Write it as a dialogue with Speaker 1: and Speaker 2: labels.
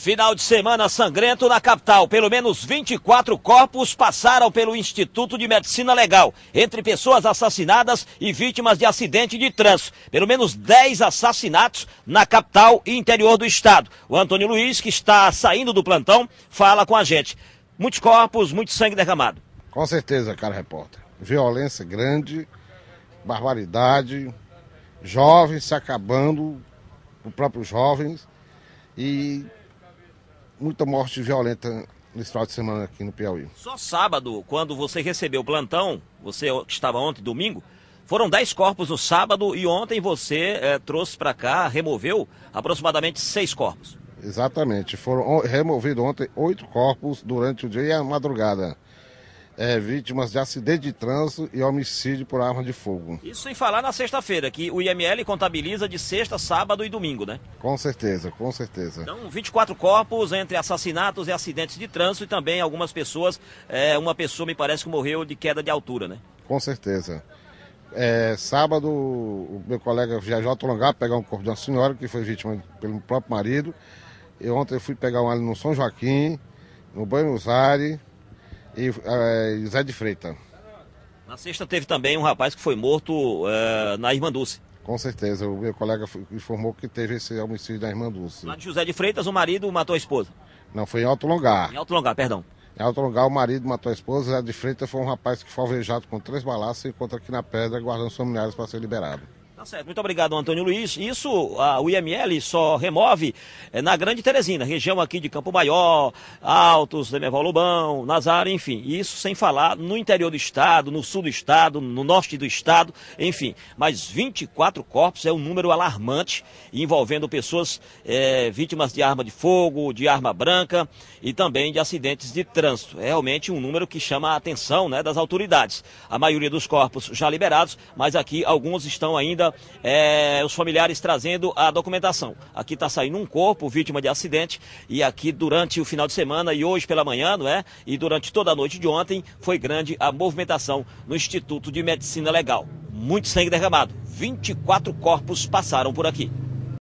Speaker 1: Final de semana sangrento na capital. Pelo menos 24 corpos passaram pelo Instituto de Medicina Legal, entre pessoas assassinadas e vítimas de acidente de trânsito. Pelo menos 10 assassinatos na capital e interior do estado. O Antônio Luiz, que está saindo do plantão, fala com a gente. Muitos corpos, muito sangue derramado.
Speaker 2: Com certeza, cara repórter. Violência grande, barbaridade, jovens se acabando, os próprios jovens. E muita morte violenta nesse final de semana aqui no Piauí.
Speaker 1: Só sábado, quando você recebeu o plantão, você que estava ontem, domingo, foram 10 corpos no sábado e ontem você é, trouxe para cá, removeu aproximadamente seis corpos.
Speaker 2: Exatamente, foram removidos ontem oito corpos durante o dia e a madrugada é, vítimas de acidente de trânsito e homicídio por arma de fogo.
Speaker 1: Isso sem falar na sexta-feira, que o IML contabiliza de sexta, sábado e domingo, né?
Speaker 2: Com certeza, com certeza. Então,
Speaker 1: 24 corpos entre assassinatos e acidentes de trânsito e também algumas pessoas, é, uma pessoa me parece que morreu de queda de altura, né?
Speaker 2: Com certeza. É, sábado, o meu colega viajou Longar pegar um corpo de uma senhora que foi vítima pelo próprio marido. Eu ontem fui pegar um ali no São Joaquim, no Buenos Aires e José eh, Zé de Freitas.
Speaker 1: Na sexta teve também um rapaz que foi morto eh, na Irmã Dulce.
Speaker 2: Com certeza, o meu colega informou que teve esse homicídio na Irmã Dulce. Lá de
Speaker 1: José de Freitas, o marido matou a esposa.
Speaker 2: Não, foi em Alto Longar. Em
Speaker 1: Alto Longar, perdão.
Speaker 2: Em Alto Longar, o marido matou a esposa, José de Freitas foi um rapaz que foi alvejado com três balaços e encontra aqui na pedra guardando os familiares para ser liberado.
Speaker 1: Tá certo. Muito obrigado, Antônio Luiz. Isso, a, o IML só remove é, na Grande Teresina, região aqui de Campo Maior, Altos, Demerval Lobão, Nazaro, enfim. Isso sem falar no interior do estado, no sul do estado, no norte do estado, enfim. Mas 24 corpos é um número alarmante envolvendo pessoas é, vítimas de arma de fogo, de arma branca e também de acidentes de trânsito. É realmente um número que chama a atenção né, das autoridades. A maioria dos corpos já liberados, mas aqui alguns estão ainda é, os familiares trazendo a documentação. Aqui está saindo um corpo, vítima de acidente, e aqui durante o final de semana e hoje pela manhã, não é? E durante toda a noite de ontem foi grande a movimentação no Instituto de Medicina Legal. Muito sangue derramado. 24 corpos passaram por aqui.